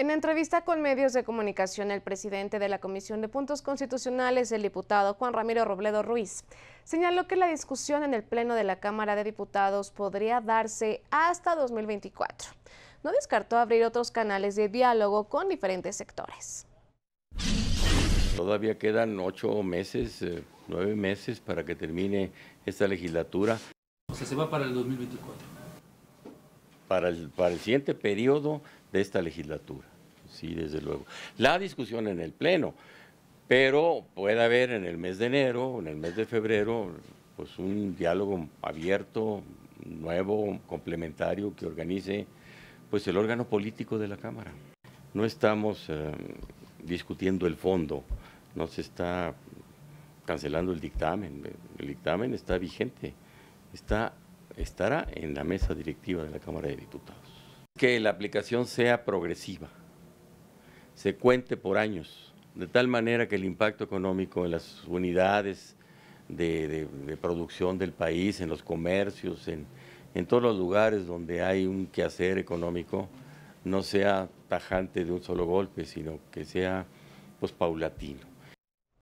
En entrevista con medios de comunicación, el presidente de la Comisión de Puntos Constitucionales, el diputado Juan Ramiro Robledo Ruiz, señaló que la discusión en el Pleno de la Cámara de Diputados podría darse hasta 2024. No descartó abrir otros canales de diálogo con diferentes sectores. Todavía quedan ocho meses, eh, nueve meses para que termine esta legislatura. O sea, se va para el 2024. Para el, para el siguiente periodo de esta legislatura. Sí, desde luego. La discusión en el Pleno, pero puede haber en el mes de enero, en el mes de febrero, pues un diálogo abierto, nuevo, complementario que organice pues el órgano político de la Cámara. No estamos eh, discutiendo el fondo, no se está cancelando el dictamen, el dictamen está vigente, está, estará en la mesa directiva de la Cámara de Diputados que la aplicación sea progresiva, se cuente por años, de tal manera que el impacto económico en las unidades de, producción del país, en los comercios, en, en, todos los lugares donde hay un quehacer económico, no sea tajante de un solo golpe, sino que sea pues paulatino.